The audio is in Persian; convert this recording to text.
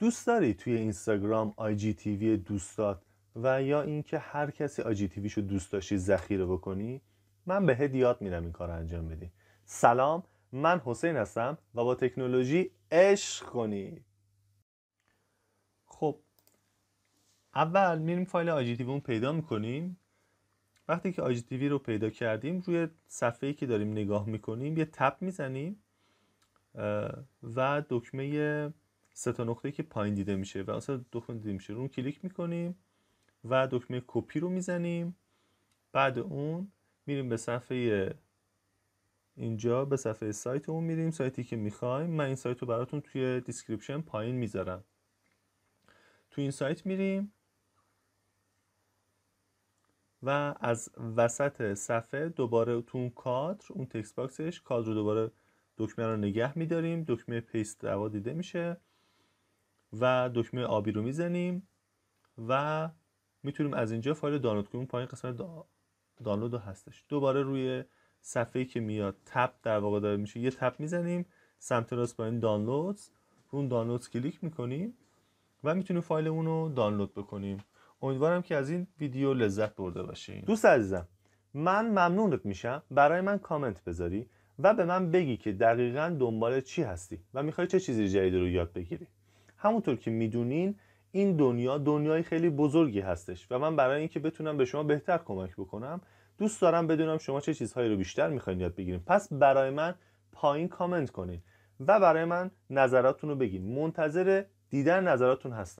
دوست داری توی اینستاگرام وی دوستات و یا اینکه هر کسی تیوی شو دوست داشتی ذخیره بکنی من به یاد میدم این کار انجام بدی سلام من حسین هستم و با تکنولوژی عشق کنی خب اول میریم فایل وی اون پیدا میکنیم وقتی که تیوی رو پیدا کردیم روی صفحه‌ای که داریم نگاه میکنیم یه تپ میزنیم و دکمه سه تا نقطه که پایین دیده میشه و اصلا دکمه دیده میشه رو کلیک میکنیم و دکمه کپی رو میزنیم بعد اون میریم به صفحه اینجا به صفحه سایت اون میریم سایتی که میخوایم من این سایت رو براتون توی دیسکریپشن پایین میذارم تو این سایت میریم و از وسط صفحه دوباره تو اون کادر اون تکست باکسش کادر رو دوباره دکمه رو نگه میداریم دکمه پیست دوا دیده میشه و دکمه آبی رو میزنیم و میتونیم از اینجا فایل دانلود کنیم پایین قسمت دانلود هستش دوباره روی صفحه که میاد تپ در واقع داره میشه یه تپ میزنیم سمت راست پایین دانلودز رو دانلود کلیک میکنیم و میتونیم فایل اون رو دانلود بکنیم امیدوارم که از این ویدیو لذت برده باشین دوست عزیزم من ممنونت میشم برای من کامنت بذاری و به من بگی که دقیقا دنبال چی هستی و میخوای چه چیزی جدید رو یاد بگیری همونطور که میدونین این دنیا دنیای خیلی بزرگی هستش و من برای اینکه بتونم به شما بهتر کمک بکنم دوست دارم بدونم شما چه چیزهایی رو بیشتر میخواین یاد بگیریم پس برای من پایین کامنت کنین و برای من نظراتتون رو بگین منتظر دیدن نظراتتون هستم